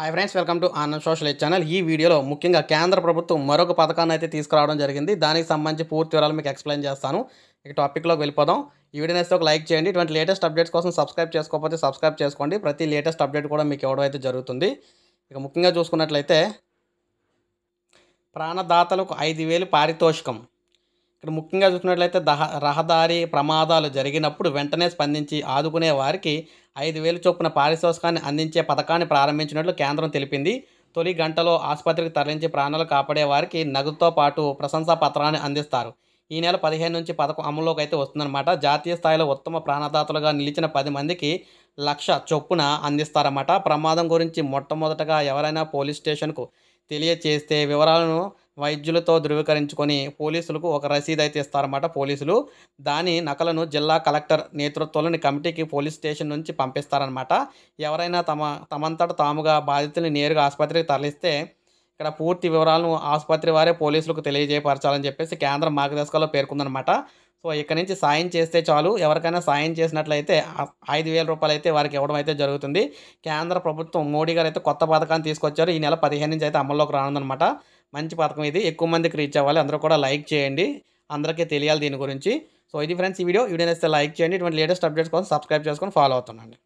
hi friends welcome to Anand social channel ఈ వీడియోలో ముఖ్యంగా కేంద్ర ప్రభుత్వం మరొక పథకాన్ని అయితే తీసుకురావడం జరిగింది దానికి సంబంధించి పూర్తి వివరాలు మీకు ఎక్స్ప్లెయిన్ చేస్తాను ఈ టాపిక్లోకి వెళ్ళిపోదాం ఈ వీడియో నేస్తే ఒక లైక్ చేయండి ఇటువంటి లేటెస్ట్ అప్డేట్స్ కోసం సబ్స్క్రైబ్ చేసుకోకపోతే సబ్స్క్రైబ్ చేసుకోండి ప్రతి లేటెస్ట్ అప్డేట్ కూడా మీకు ఇవ్వడం అయితే జరుగుతుంది ఇక ముఖ్యంగా చూసుకున్నట్లయితే ప్రాణదాతలకు ఐదు వేలు పారితోషికం ఇక్కడ ముఖ్యంగా చూసినట్లయితే దహ రహదారి ప్రమాదాలు జరిగినప్పుడు వెంటనే స్పందించి ఆదుకునే వారికి ఐదు వేలు చొప్పున పారితోషికాన్ని అందించే పథకాన్ని ప్రారంభించినట్లు కేంద్రం తెలిపింది తొలి గంటలో ఆసుపత్రికి తరలించి ప్రాణాలు కాపాడే వారికి నగదుతో పాటు ప్రశంసా పత్రాన్ని అందిస్తారు ఈ నెల పదిహేను నుంచి పథకం అమల్లోకి అయితే వస్తుందన్నమాట జాతీయ స్థాయిలో ఉత్తమ ప్రాణదాతలుగా నిలిచిన పది మందికి లక్ష చొప్పున అందిస్తారన్నమాట ప్రమాదం గురించి మొట్టమొదటగా ఎవరైనా పోలీస్ స్టేషన్కు తెలియచేస్తే వివరాలను వైద్యులతో ధృవీకరించుకొని పోలీసులకు ఒక రసీదు అయితే ఇస్తారన్నమాట పోలీసులు దాని నకలను జిల్లా కలెక్టర్ నేతృత్వంలోని కమిటీకి పోలీస్ స్టేషన్ నుంచి పంపిస్తారనమాట ఎవరైనా తమ తమంతట తాముగా బాధితుల్ని నేరుగా ఆసుపత్రికి తరలిస్తే ఇక్కడ పూర్తి వివరాలను ఆసుపత్రి వారే పోలీసులకు తెలియజేయపరచాలని చెప్పేసి కేంద్ర మార్గదర్శకాల్లో పేర్కొందనమాట సో ఇక్కడ నుంచి సాయం చేస్తే చాలు ఎవరికైనా సాయం చేసినట్లయితే ఐదు వేల రూపాయలు అయితే వారికి ఇవ్వడం అయితే జరుగుతుంది కేంద్ర ప్రభుత్వం మోడీ గారు అయితే కొత్త పథకాన్ని తీసుకొచ్చారు ఈ నెల పదిహేను నుంచి అయితే అమల్లోకి రానుందనమాట మంచి పథకం ఇది ఎక్కువ మందికి రీచ్ అవ్వాలి అందరూ కూడా లైక్ చేయండి అందరికీ తెలియాలి దీని గురించి సో ఇది ఫ్రెండ్స్ ఈ వీడియో వీడియో నేస్తే లైక్ చేయండి ఇటువంటి లేటెస్ట్ అప్డేట్స్ కోసం సబ్స్క్రైబ్ చేసుకొని ఫాలో అవుతుండండి